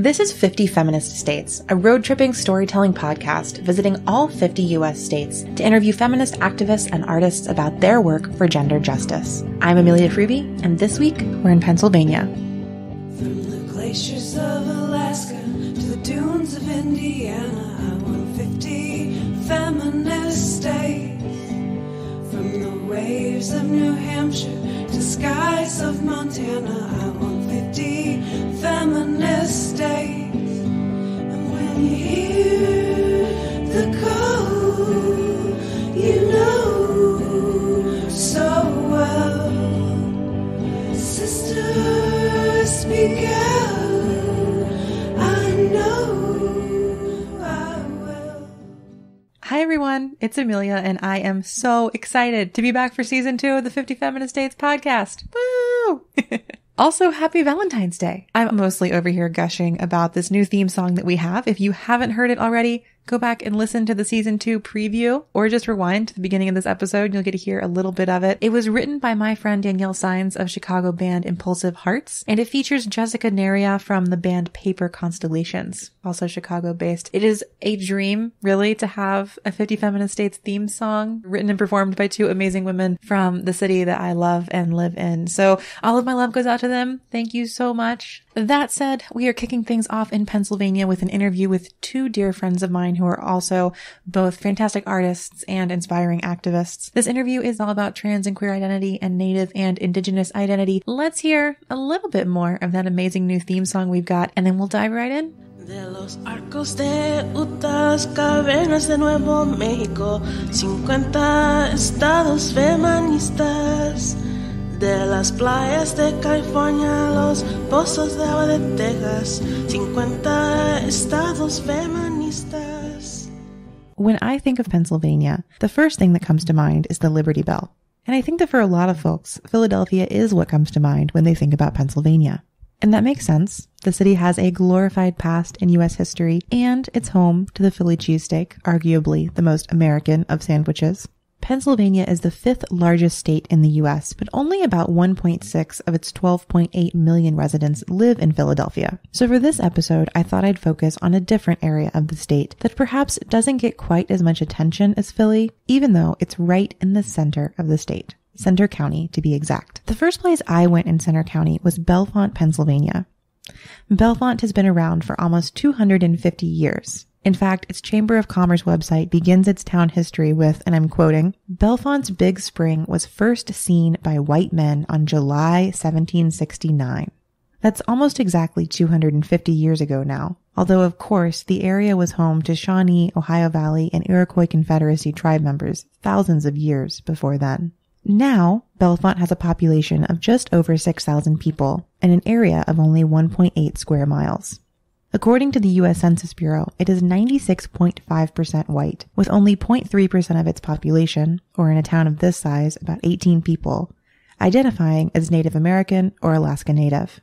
This is 50 Feminist States, a road tripping storytelling podcast visiting all 50 U.S. states to interview feminist activists and artists about their work for gender justice. I'm Amelia Fruby, and this week we're in Pennsylvania. waves of New Hampshire to skies of Montana. I want 50 feminist days. And when you hear the call, you know so well. Sisters, speak out. Hi everyone, it's Amelia and I am so excited to be back for season two of the 50 Feminist Dates podcast. Woo! also, happy Valentine's Day. I'm mostly over here gushing about this new theme song that we have. If you haven't heard it already, go back and listen to the season two preview or just rewind to the beginning of this episode. You'll get to hear a little bit of it. It was written by my friend Danielle Sines of Chicago band Impulsive Hearts, and it features Jessica Neria from the band Paper Constellations, also Chicago based. It is a dream, really, to have a 50 Feminist States theme song written and performed by two amazing women from the city that I love and live in. So all of my love goes out to them. Thank you so much. That said, we are kicking things off in Pennsylvania with an interview with two dear friends of mine who are also both fantastic artists and inspiring activists. This interview is all about trans and queer identity and Native and Indigenous identity. Let's hear a little bit more of that amazing new theme song we've got, and then we'll dive right in. De los arcos de cavernas de Nuevo México, 50 estados feministas de las playas de California los pozos de agua de Texas, 50 estados feministas. When I think of Pennsylvania, the first thing that comes to mind is the Liberty Bell. And I think that for a lot of folks, Philadelphia is what comes to mind when they think about Pennsylvania. And that makes sense. The city has a glorified past in U.S. history, and it's home to the Philly cheesesteak, arguably the most American of sandwiches. Pennsylvania is the fifth largest state in the US, but only about 1.6 of its 12.8 million residents live in Philadelphia. So for this episode, I thought I'd focus on a different area of the state that perhaps doesn't get quite as much attention as Philly, even though it's right in the center of the state. Center County to be exact. The first place I went in Center County was Belfont, Pennsylvania. Belfont has been around for almost 250 years. In fact, its Chamber of Commerce website begins its town history with, and I'm quoting, Belfont's Big Spring was first seen by white men on July 1769. That's almost exactly 250 years ago now. Although, of course, the area was home to Shawnee, Ohio Valley, and Iroquois Confederacy tribe members thousands of years before then. Now, Belfont has a population of just over 6,000 people and an area of only 1.8 square miles. According to the US Census Bureau, it is 96.5% white, with only 0.3% of its population, or in a town of this size, about 18 people, identifying as Native American or Alaska Native.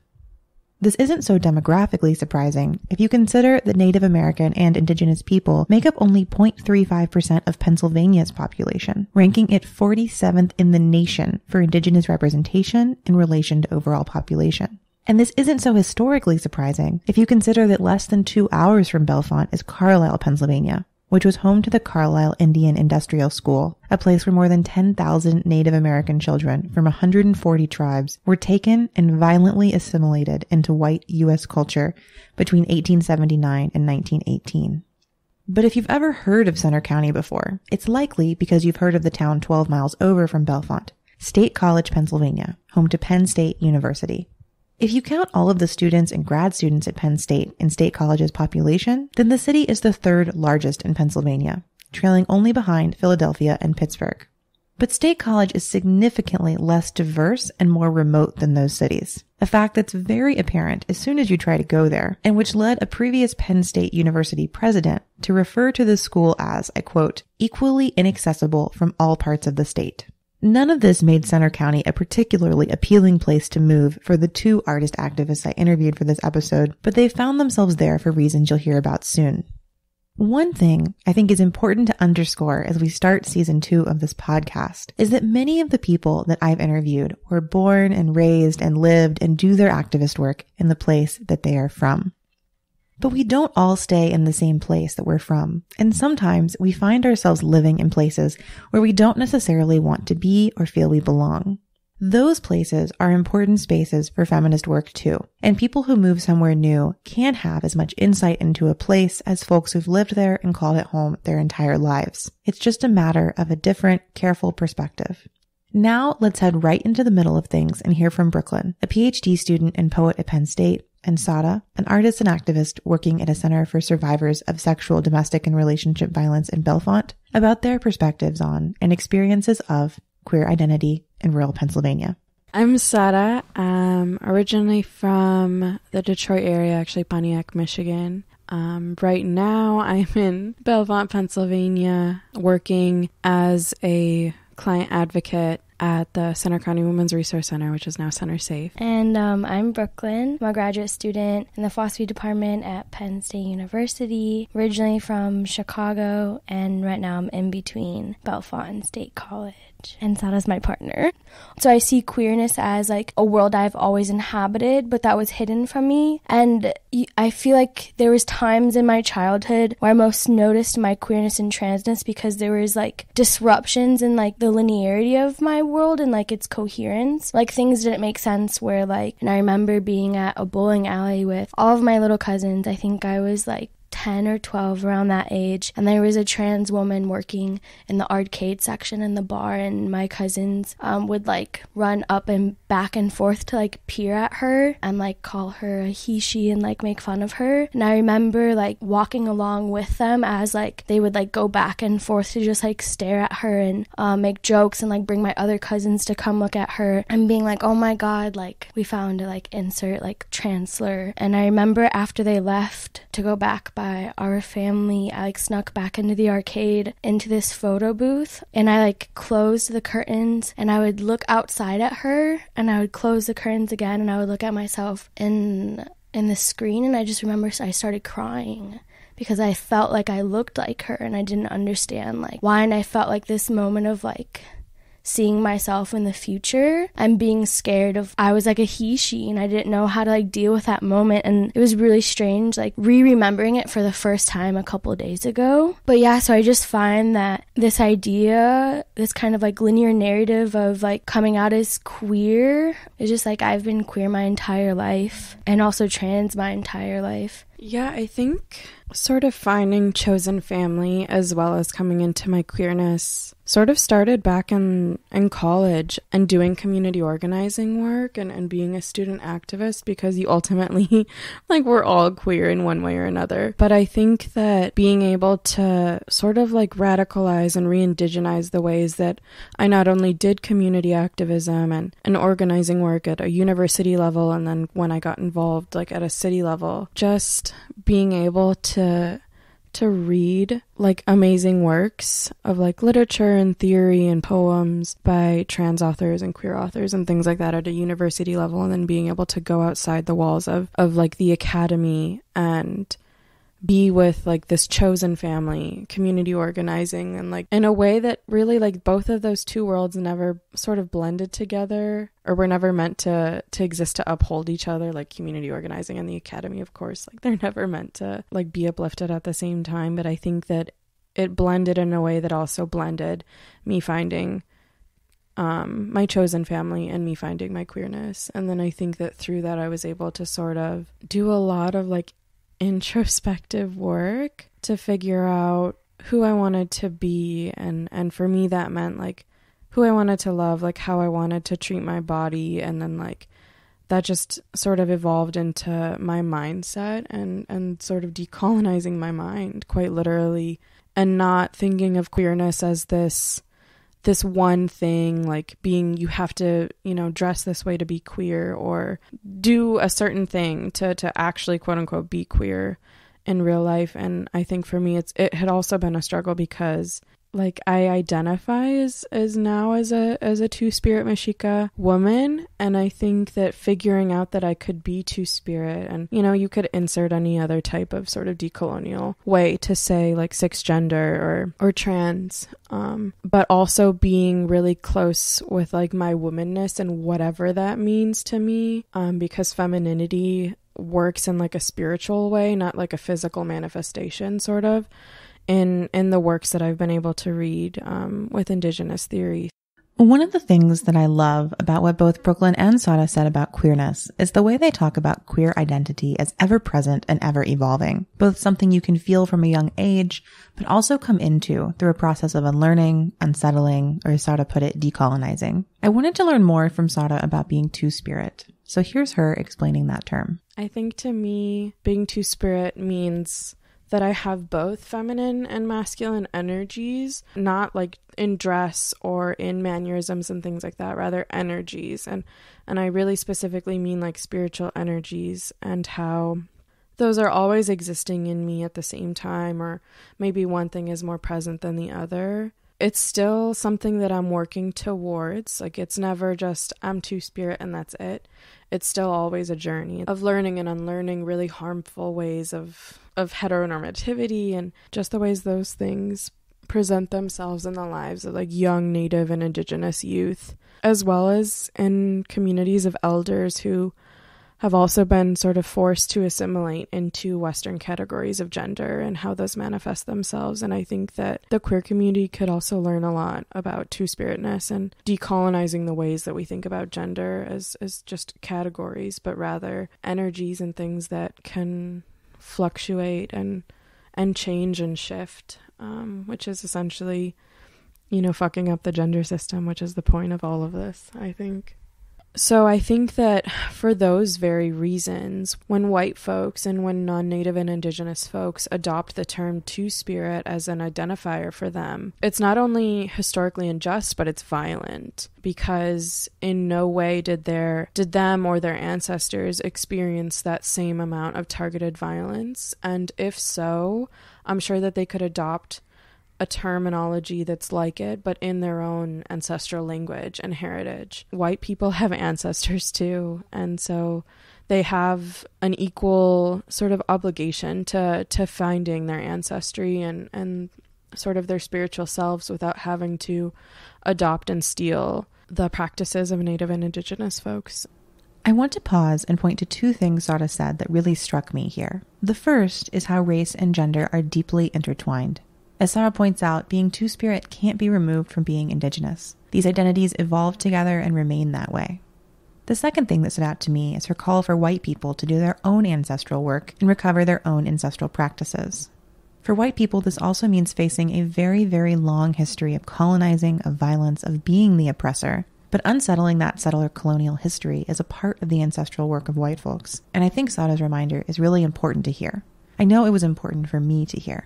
This isn't so demographically surprising if you consider that Native American and Indigenous people make up only 0.35% of Pennsylvania's population, ranking it 47th in the nation for Indigenous representation in relation to overall population. And this isn't so historically surprising if you consider that less than two hours from Belfont is Carlisle, Pennsylvania, which was home to the Carlisle Indian Industrial School, a place where more than 10,000 Native American children from 140 tribes were taken and violently assimilated into white U.S. culture between 1879 and 1918. But if you've ever heard of Center County before, it's likely because you've heard of the town 12 miles over from Belfont, State College, Pennsylvania, home to Penn State University. If you count all of the students and grad students at Penn State in State College's population, then the city is the third largest in Pennsylvania, trailing only behind Philadelphia and Pittsburgh. But State College is significantly less diverse and more remote than those cities. A fact that's very apparent as soon as you try to go there, and which led a previous Penn State University president to refer to the school as, I quote, equally inaccessible from all parts of the state. None of this made Center County a particularly appealing place to move for the two artist activists I interviewed for this episode, but they found themselves there for reasons you'll hear about soon. One thing I think is important to underscore as we start season two of this podcast is that many of the people that I've interviewed were born and raised and lived and do their activist work in the place that they are from. But we don't all stay in the same place that we're from. And sometimes we find ourselves living in places where we don't necessarily want to be or feel we belong. Those places are important spaces for feminist work too. And people who move somewhere new can have as much insight into a place as folks who've lived there and called it home their entire lives. It's just a matter of a different, careful perspective. Now let's head right into the middle of things and hear from Brooklyn, a PhD student and poet at Penn State and Sada, an artist and activist working at a center for survivors of sexual, domestic, and relationship violence in Belfont, about their perspectives on and experiences of queer identity in rural Pennsylvania. I'm Sada, I'm originally from the Detroit area, actually Pontiac, Michigan. Um, right now, I'm in Belmont, Pennsylvania, working as a client advocate at the Center County Women's Resource Center, which is now Center Safe. And um, I'm Brooklyn. I'm a graduate student in the philosophy department at Penn State University, originally from Chicago, and right now I'm in between Belfont and State College and so as my partner. So I see queerness as like a world I've always inhabited, but that was hidden from me. And I feel like there was times in my childhood where I most noticed my queerness and transness because there was like disruptions in like the linearity of my world and like its coherence. Like things didn't make sense where like, and I remember being at a bowling alley with all of my little cousins. I think I was like 10 or 12, around that age. And there was a trans woman working in the arcade section in the bar, and my cousins um, would like run up and back and forth to like peer at her and like call her a he, she, and like make fun of her. And I remember like walking along with them as like they would like go back and forth to just like stare at her and uh, make jokes and like bring my other cousins to come look at her and being like, oh my god, like we found like insert like trans slur. And I remember after they left to go back by by our family, I like snuck back into the arcade into this photo booth and I like closed the curtains and I would look outside at her and I would close the curtains again and I would look at myself in in the screen and I just remember I started crying because I felt like I looked like her and I didn't understand like why and I felt like this moment of like seeing myself in the future. I'm being scared of I was like a he she and I didn't know how to like deal with that moment and it was really strange like re-remembering it for the first time a couple days ago. But yeah, so I just find that this idea, this kind of like linear narrative of like coming out as queer is just like I've been queer my entire life and also trans my entire life. Yeah, I think sort of finding chosen family as well as coming into my queerness sort of started back in, in college and doing community organizing work and, and being a student activist because you ultimately, like, we're all queer in one way or another. But I think that being able to sort of like radicalize and re indigenize the ways that I not only did community activism and, and organizing work at a university level, and then when I got involved, like, at a city level, just being able to to read like amazing works of like literature and theory and poems by trans authors and queer authors and things like that at a university level and then being able to go outside the walls of of like the academy and be with like this chosen family, community organizing, and like in a way that really like both of those two worlds never sort of blended together or were never meant to to exist to uphold each other like community organizing and the academy of course like they're never meant to like be uplifted at the same time but i think that it blended in a way that also blended me finding um, my chosen family and me finding my queerness. And then I think that through that, I was able to sort of do a lot of like introspective work to figure out who I wanted to be and and for me that meant like who I wanted to love, like how I wanted to treat my body and then like that just sort of evolved into my mindset and and sort of decolonizing my mind quite literally and not thinking of queerness as this this one thing like being you have to you know dress this way to be queer or do a certain thing to to actually quote unquote be queer in real life and i think for me it's it had also been a struggle because like I identify as as now as a as a two spirit Mashika woman and I think that figuring out that I could be two spirit and you know you could insert any other type of sort of decolonial way to say like six gender or or trans um but also being really close with like my womanness and whatever that means to me um because femininity works in like a spiritual way not like a physical manifestation sort of in in the works that I've been able to read um, with Indigenous theory. One of the things that I love about what both Brooklyn and Sada said about queerness is the way they talk about queer identity as ever present and ever evolving, both something you can feel from a young age, but also come into through a process of unlearning, unsettling, or as Sada put it, decolonizing. I wanted to learn more from Sada about being two spirit. So here's her explaining that term. I think to me, being two spirit means that I have both feminine and masculine energies, not like in dress or in mannerisms and things like that, rather energies. And and I really specifically mean like spiritual energies and how those are always existing in me at the same time or maybe one thing is more present than the other. It's still something that I'm working towards. Like it's never just I'm two spirit and that's it it's still always a journey of learning and unlearning really harmful ways of of heteronormativity and just the ways those things present themselves in the lives of like young native and indigenous youth as well as in communities of elders who have also been sort of forced to assimilate into Western categories of gender and how those manifest themselves. And I think that the queer community could also learn a lot about two spiritness and decolonizing the ways that we think about gender as, as just categories, but rather energies and things that can fluctuate and and change and shift, um, which is essentially, you know, fucking up the gender system, which is the point of all of this, I think. So I think that for those very reasons, when white folks and when non native and indigenous folks adopt the term Two Spirit as an identifier for them, it's not only historically unjust, but it's violent because in no way did their did them or their ancestors experience that same amount of targeted violence and if so i'm sure that they could adopt a terminology that's like it, but in their own ancestral language and heritage. White people have ancestors too, and so they have an equal sort of obligation to to finding their ancestry and and sort of their spiritual selves without having to adopt and steal the practices of native and indigenous folks. I want to pause and point to two things Zada said that really struck me here. The first is how race and gender are deeply intertwined. As Sarah points out, being Two Spirit can't be removed from being Indigenous. These identities evolve together and remain that way. The second thing that stood out to me is her call for white people to do their own ancestral work and recover their own ancestral practices. For white people, this also means facing a very, very long history of colonizing, of violence, of being the oppressor. But unsettling that settler colonial history is a part of the ancestral work of white folks, and I think Sada's reminder is really important to hear. I know it was important for me to hear.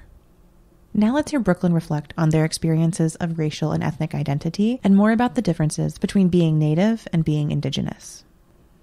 Now let's hear Brooklyn reflect on their experiences of racial and ethnic identity and more about the differences between being Native and being Indigenous.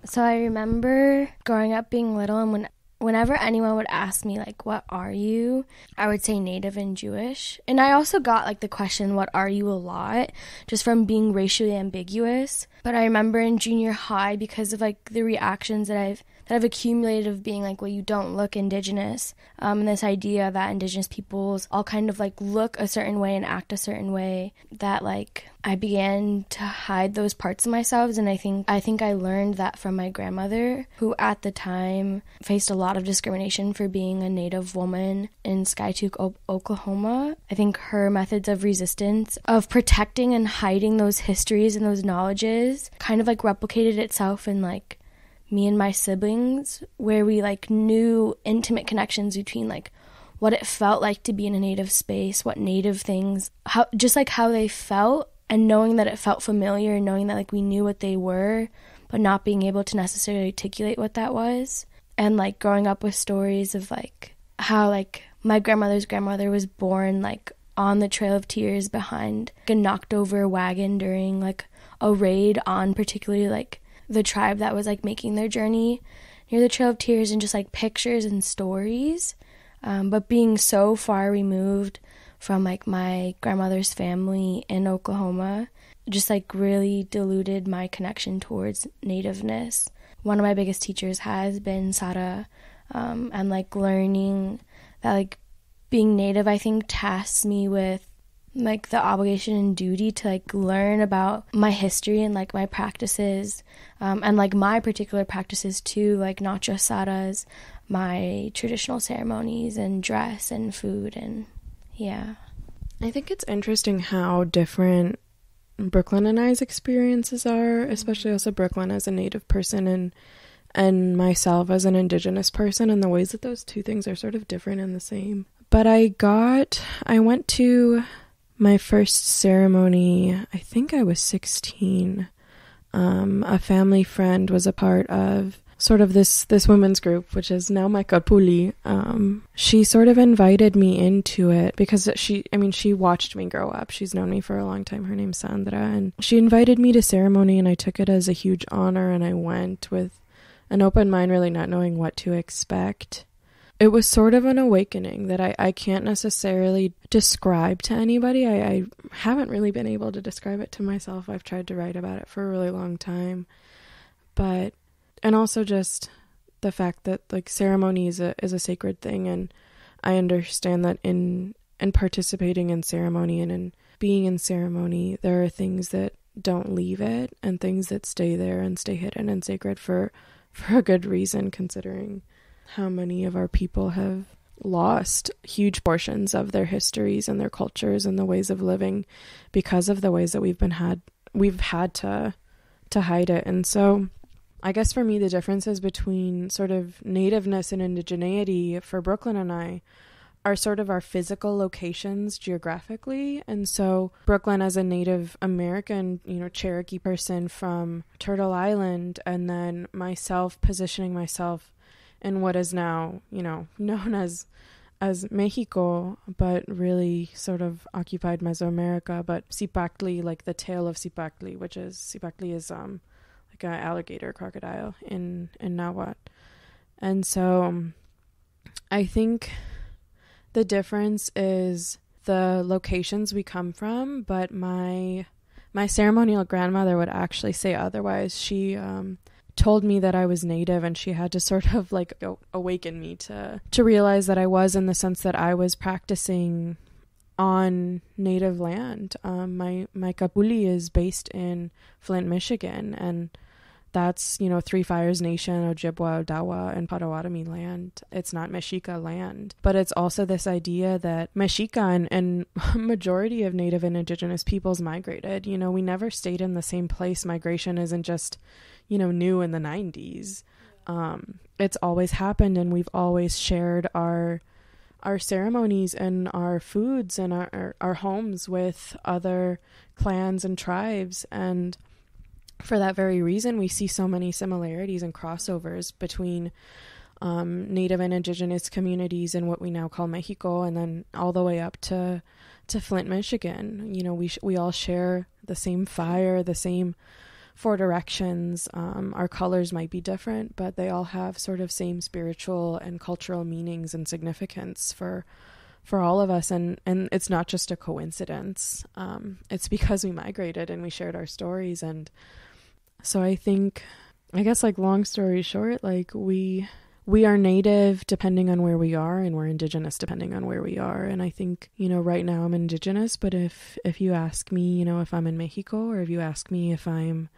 So I remember growing up being little and when whenever anyone would ask me like what are you i would say native and jewish and i also got like the question what are you a lot just from being racially ambiguous but i remember in junior high because of like the reactions that i've that have accumulated of being like, well, you don't look indigenous. Um, and this idea that indigenous peoples all kind of like look a certain way and act a certain way that like I began to hide those parts of myself and I think I think I learned that from my grandmother who at the time faced a lot of discrimination for being a native woman in Skytook, o- Oklahoma. I think her methods of resistance of protecting and hiding those histories and those knowledges kind of like replicated itself in like me and my siblings where we like knew intimate connections between like what it felt like to be in a native space, what native things, how just like how they felt and knowing that it felt familiar and knowing that like we knew what they were, but not being able to necessarily articulate what that was. And like growing up with stories of like how like my grandmother's grandmother was born like on the Trail of Tears behind like, a knocked over wagon during like a raid on particularly like the tribe that was like making their journey near the Trail of Tears and just like pictures and stories. Um, but being so far removed from like my grandmother's family in Oklahoma just like really diluted my connection towards nativeness. One of my biggest teachers has been Sara, um, and like learning that like being native, I think tasks me with like the obligation and duty to like learn about my history and like my practices um, and like my particular practices too like not just sadas my traditional ceremonies and dress and food and yeah i think it's interesting how different brooklyn and i's experiences are mm-hmm. especially also brooklyn as a native person and and myself as an indigenous person and the ways that those two things are sort of different and the same but i got i went to my first ceremony, I think I was 16. Um, a family friend was a part of sort of this this women's group, which is now my kapuli. Um, she sort of invited me into it because she, I mean, she watched me grow up. She's known me for a long time. Her name's Sandra, and she invited me to ceremony, and I took it as a huge honor, and I went with an open mind, really not knowing what to expect it was sort of an awakening that I, I can't necessarily describe to anybody. I, I haven't really been able to describe it to myself. I've tried to write about it for a really long time. But, and also just the fact that like ceremony is a, is a sacred thing. And I understand that in, in participating in ceremony and in being in ceremony, there are things that don't leave it and things that stay there and stay hidden and sacred for, for a good reason, considering how many of our people have lost huge portions of their histories and their cultures and the ways of living because of the ways that we've been had we've had to to hide it. And so I guess for me the differences between sort of nativeness and indigeneity for Brooklyn and I are sort of our physical locations geographically. And so Brooklyn as a Native American, you know, Cherokee person from Turtle Island, and then myself positioning myself in what is now, you know, known as as Mexico, but really sort of occupied Mesoamerica, but Cipactli, like the tale of Cipactli, which is Cipactli is um like an alligator crocodile in in Nahuatl. And so um, I think the difference is the locations we come from, but my my ceremonial grandmother would actually say otherwise. She um, told me that I was native and she had to sort of like awaken me to to realize that I was in the sense that I was practicing on native land. Um, my my kapuli is based in Flint, Michigan, and that's you know Three Fires Nation, Ojibwa, Odawa, and Potawatomi land. It's not Mexica land, but it's also this idea that Mexica and, and majority of Native and Indigenous peoples migrated. You know, we never stayed in the same place. Migration isn't just you know, new in the 90s. Um, it's always happened and we've always shared our our ceremonies and our foods and our, our, our homes with other clans and tribes and for that very reason we see so many similarities and crossovers between um, native and indigenous communities in what we now call Mexico and then all the way up to to Flint Michigan you know we sh- we all share the same fire the same four directions. Um, our colors might be different, but they all have sort of same spiritual and cultural meanings and significance for for all of us. And and it's not just a coincidence. Um, it's because we migrated and we shared our stories. And so I think, I guess, like long story short, like we we are native depending on where we are and we're indigenous depending on where we are and i think you know right now i'm indigenous but if if you ask me you know if i'm in mexico or if you ask me if i'm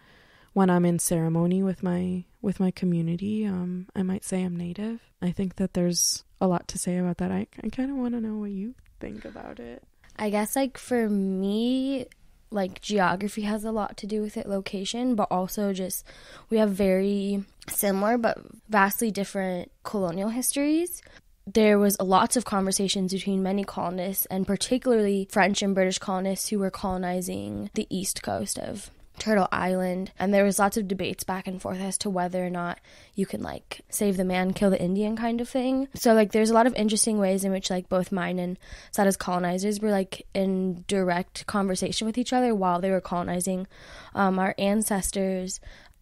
when I'm in ceremony with my with my community, um, I might say I'm Native. I think that there's a lot to say about that. I, I kind of want to know what you think about it. I guess like for me, like geography has a lot to do with it, location, but also just we have very similar but vastly different colonial histories there was lots of conversations between many colonists and particularly French and British colonists who were colonizing the east coast of Turtle Island, and there was lots of debates back and forth as to whether or not you can like save the man, kill the Indian kind of thing. So like there's a lot of interesting ways in which like both mine and Sada's colonizers were like in direct conversation with each other while they were colonizing um, our ancestors.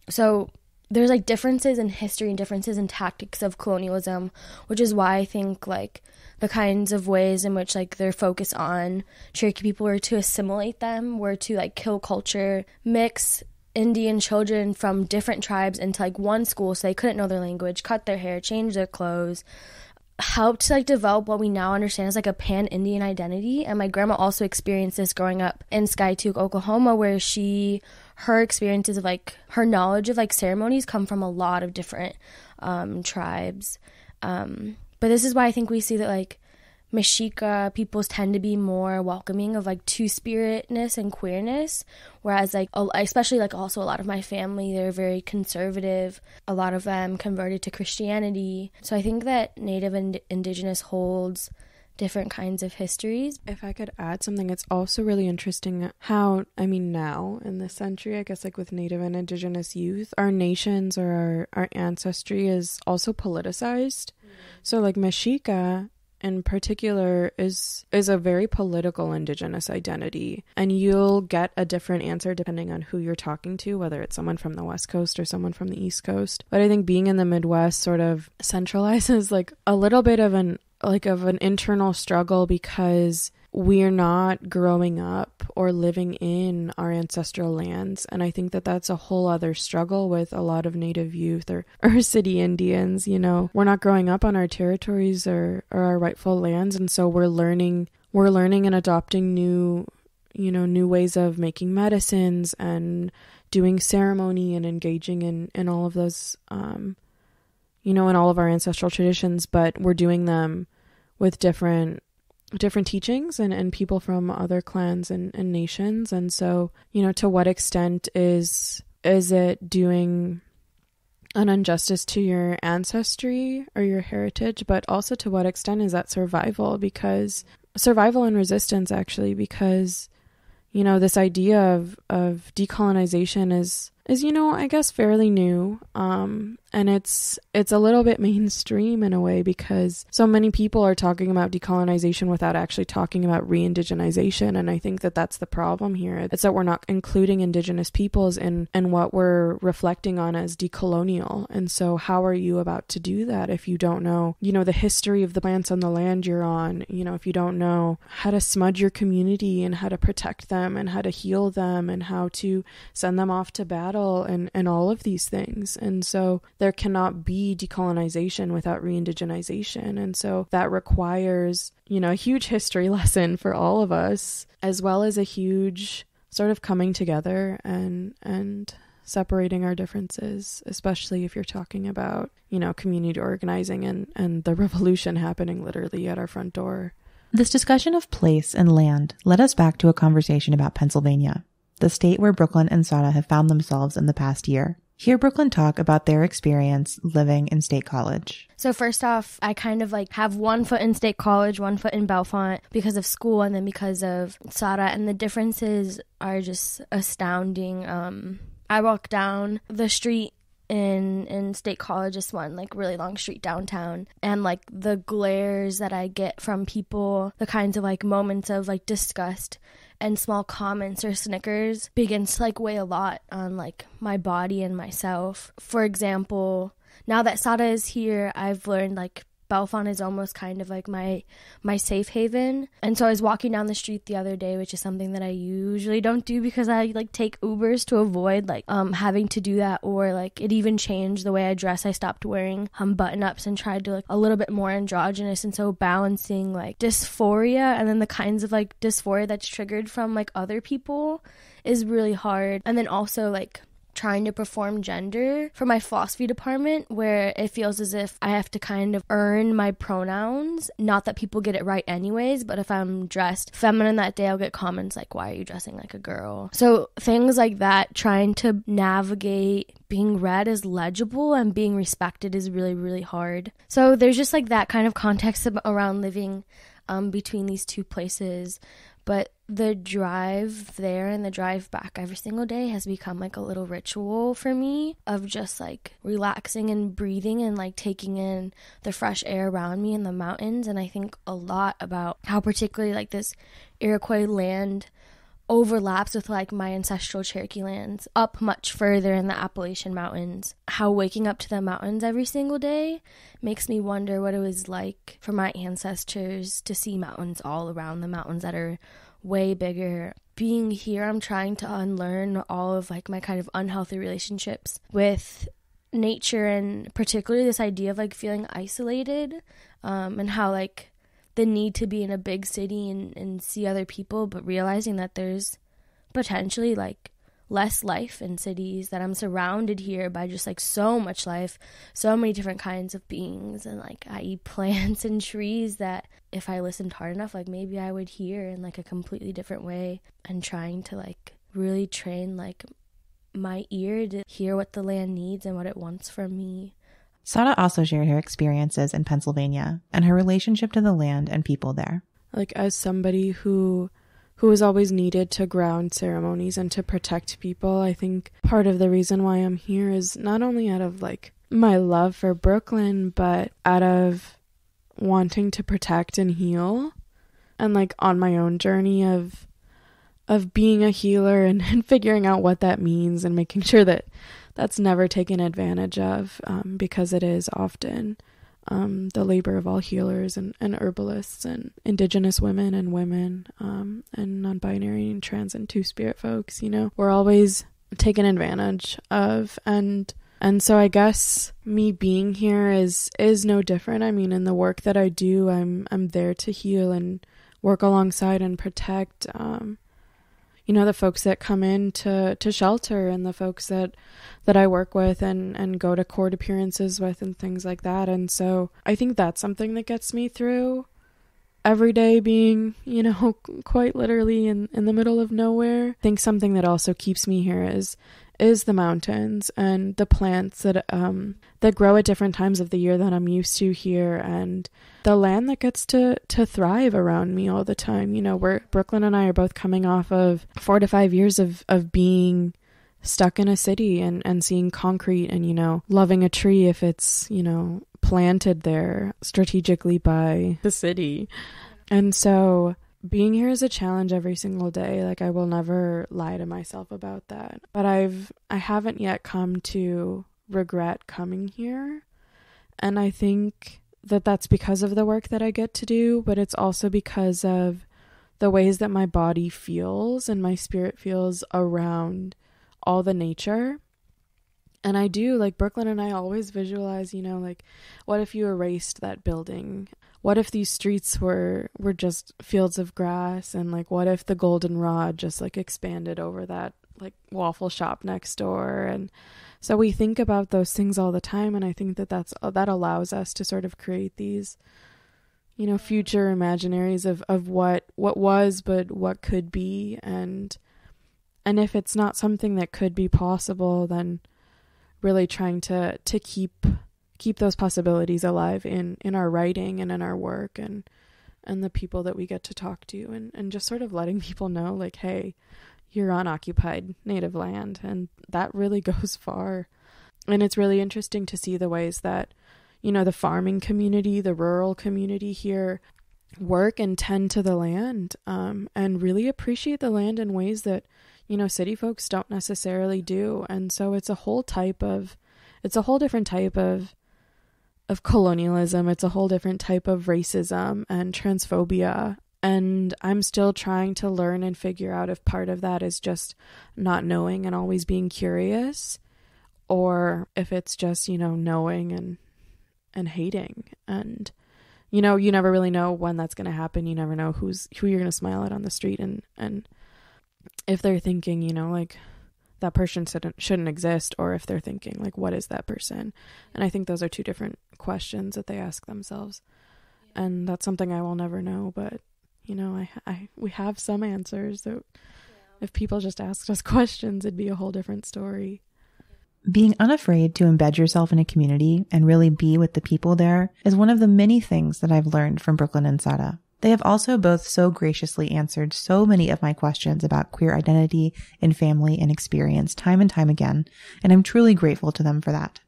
So there's like differences in history and differences in tactics of colonialism, which is why I think like the kinds of ways in which like their focus on Cherokee people were to assimilate them, were to like kill culture, mix Indian children from different tribes into like one school so they couldn't know their language, cut their hair, change their clothes, helped like develop what we now understand as like a pan Indian identity. And my grandma also experienced this growing up in Skytook, Oklahoma, where she her experiences of like her knowledge of like ceremonies come from a lot of different um, tribes. Um, but this is why I think we see that like Mexica peoples tend to be more welcoming of like two spiritness and queerness, whereas like especially like also a lot of my family they're very conservative. A lot of them converted to Christianity, so I think that Native and Indigenous holds different kinds of histories. If I could add something, it's also really interesting how, I mean, now in this century, I guess, like with Native and Indigenous youth, our nations or our, our ancestry is also politicized. Mm-hmm. So, like Mexica in particular is is a very political indigenous identity and you'll get a different answer depending on who you're talking to whether it's someone from the west coast or someone from the east coast but i think being in the midwest sort of centralizes like a little bit of an like of an internal struggle because we're not growing up or living in our ancestral lands and i think that that's a whole other struggle with a lot of native youth or, or city indians you know we're not growing up on our territories or, or our rightful lands and so we're learning we're learning and adopting new you know new ways of making medicines and doing ceremony and engaging in in all of those um you know, in all of our ancestral traditions, but we're doing them with different different teachings and, and people from other clans and, and nations. And so, you know, to what extent is is it doing an injustice to your ancestry or your heritage, but also to what extent is that survival? Because survival and resistance actually, because you know, this idea of, of decolonization is is, you know, I guess fairly new. Um, and it's it's a little bit mainstream in a way because so many people are talking about decolonization without actually talking about re-indigenization and i think that that's the problem here it's that we're not including indigenous peoples in and what we're reflecting on as decolonial and so how are you about to do that if you don't know you know the history of the plants on the land you're on you know if you don't know how to smudge your community and how to protect them and how to heal them and how to send them off to battle and and all of these things and so there cannot be decolonization without reindigenization. And so that requires, you know, a huge history lesson for all of us, as well as a huge sort of coming together and and separating our differences, especially if you're talking about, you know, community organizing and, and the revolution happening literally at our front door. This discussion of place and land led us back to a conversation about Pennsylvania, the state where Brooklyn and Sada have found themselves in the past year. Hear Brooklyn talk about their experience living in State College. So, first off, I kind of like have one foot in State College, one foot in Belfont because of school and then because of Sara, and the differences are just astounding. Um, I walk down the street in in state college just one like really long street downtown and like the glares that i get from people the kinds of like moments of like disgust and small comments or snickers begins to like weigh a lot on like my body and myself. For example, now that Sada is here, I've learned like Belfont is almost kind of like my my safe haven. And so I was walking down the street the other day, which is something that I usually don't do because I like take Ubers to avoid like um having to do that or like it even changed the way I dress. I stopped wearing um button ups and tried to look a little bit more androgynous and so balancing like dysphoria and then the kinds of like dysphoria that's triggered from like other people is really hard. And then also like trying to perform gender for my philosophy department where it feels as if I have to kind of earn my pronouns. Not that people get it right anyways, but if I'm dressed feminine that day, I'll get comments like, why are you dressing like a girl? So things like that, trying to navigate being read as legible and being respected is really, really hard. So there's just like that kind of context around living um, between these two places. But the drive there and the drive back every single day has become like a little ritual for me of just like relaxing and breathing and like taking in the fresh air around me in the mountains. And I think a lot about how, particularly, like this Iroquois land overlaps with like my ancestral Cherokee lands up much further in the Appalachian Mountains. How waking up to the mountains every single day makes me wonder what it was like for my ancestors to see mountains all around the mountains that are way bigger. Being here, I'm trying to unlearn all of like my kind of unhealthy relationships with nature and particularly this idea of like feeling isolated um, and how like the need to be in a big city and, and see other people, but realizing that there's potentially like less life in cities, that I'm surrounded here by just like so much life, so many different kinds of beings, and like I eat plants and trees that if I listened hard enough, like maybe I would hear in like a completely different way. And trying to like really train like my ear to hear what the land needs and what it wants from me. Sada also shared her experiences in Pennsylvania and her relationship to the land and people there. Like, as somebody who who is always needed to ground ceremonies and to protect people. I think part of the reason why I'm here is not only out of like my love for Brooklyn, but out of wanting to protect and heal and like on my own journey of of being a healer and, and figuring out what that means and making sure that that's never taken advantage of um, because it is often um, the labor of all healers and, and herbalists and indigenous women and women um, and non binary and trans and two spirit folks, you know, we're always taken advantage of. And and so I guess me being here is is no different. I mean, in the work that I do, I'm I'm there to heal and work alongside and protect um, you know the folks that come in to to shelter and the folks that that I work with and and go to court appearances with and things like that and so I think that's something that gets me through every day being you know quite literally in in the middle of nowhere I think something that also keeps me here is is the mountains and the plants that um that grow at different times of the year than I'm used to here and the land that gets to to thrive around me all the time. You know, we're Brooklyn and I are both coming off of four to five years of of being stuck in a city and and seeing concrete and you know loving a tree if it's you know planted there strategically by the city and so being here is a challenge every single day. Like I will never lie to myself about that. But I've I haven't yet come to regret coming here. And I think that that's because of the work that I get to do, but it's also because of the ways that my body feels and my spirit feels around all the nature. And I do, like Brooklyn and I always visualize, you know, like what if you erased that building what if these streets were were just fields of grass and like what if the goldenrod just like expanded over that like waffle shop next door and so we think about those things all the time and i think that that's uh, that allows us to sort of create these you know future imaginaries of of what what was but what could be and and if it's not something that could be possible then really trying to to keep keep those possibilities alive in in our writing and in our work and and the people that we get to talk to and and just sort of letting people know like hey you're on occupied native land and that really goes far and it's really interesting to see the ways that you know the farming community the rural community here work and tend to the land um, and really appreciate the land in ways that you know city folks don't necessarily do and so it's a whole type of it's a whole different type of of colonialism. It's a whole different type of racism and transphobia. And I'm still trying to learn and figure out if part of that is just not knowing and always being curious, or if it's just, you know, knowing and and hating and you know you never really know when that's going to happen you never know who's who you're going to smile at on the street and and if they're thinking you know like that person shouldn't shouldn't exist or if they're thinking like what is that person and i think those are two different questions that they ask themselves and that's something i will never know but you know i, I we have some answers that if people just asked us questions it'd be a whole different story being unafraid to embed yourself in a community and really be with the people there is one of the many things that I've learned from Brooklyn and Sada. They have also both so graciously answered so many of my questions about queer identity and family and experience time and time again, and I'm truly grateful to them for that.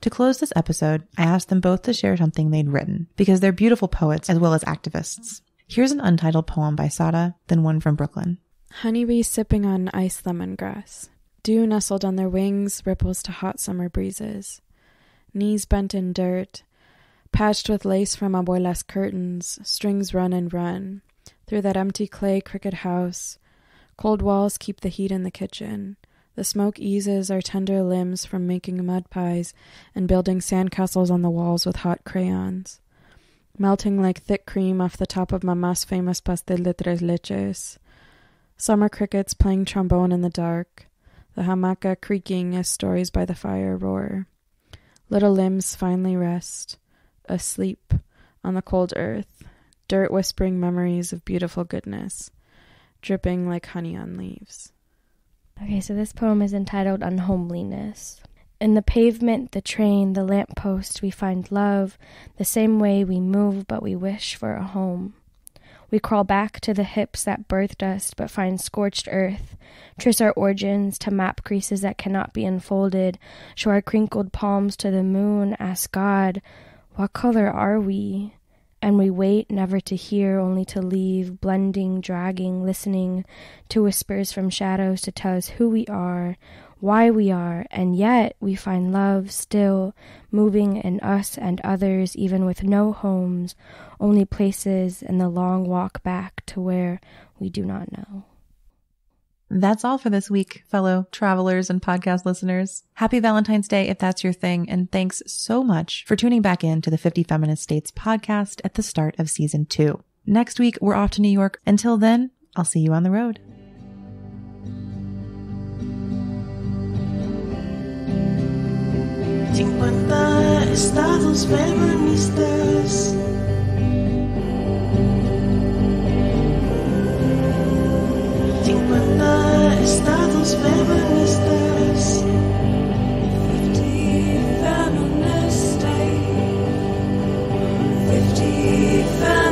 To close this episode, I asked them both to share something they'd written because they're beautiful poets as well as activists. Here's an untitled poem by Sada, then one from Brooklyn. Honeybee sipping on ice lemongrass. Dew nestled on their wings, ripples to hot summer breezes. Knees bent in dirt, patched with lace from Abuela's curtains, strings run and run. Through that empty clay cricket house, cold walls keep the heat in the kitchen. The smoke eases our tender limbs from making mud pies and building sandcastles on the walls with hot crayons, melting like thick cream off the top of Mama's famous pastel de tres leches. Summer crickets playing trombone in the dark, the hamaca creaking as stories by the fire roar. Little limbs finally rest asleep on the cold earth, dirt whispering memories of beautiful goodness, dripping like honey on leaves. Okay, so this poem is entitled Unhomeliness. In the pavement, the train, the lamp post, we find love, the same way we move, but we wish for a home. We crawl back to the hips that birthed us, but find scorched earth. Trace our origins to map creases that cannot be unfolded. Show our crinkled palms to the moon. Ask God, what color are we? And we wait never to hear, only to leave, blending, dragging, listening to whispers from shadows to tell us who we are, why we are, and yet we find love still moving in us and others, even with no homes, only places and the long walk back to where we do not know. That's all for this week, fellow travelers and podcast listeners. Happy Valentine's Day if that's your thing. And thanks so much for tuning back in to the 50 Feminist States podcast at the start of season two. Next week, we're off to New York. Until then, I'll see you on the road. estados feministas Fifty thousand.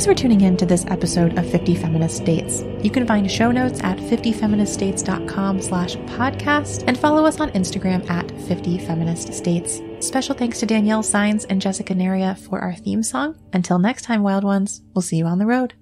Thanks for tuning in to this episode of 50 Feminist States. You can find show notes at 50feministstates.com slash podcast and follow us on Instagram at 50 Feminist States. Special thanks to Danielle Signs and Jessica Naria for our theme song. Until next time, wild ones, we'll see you on the road.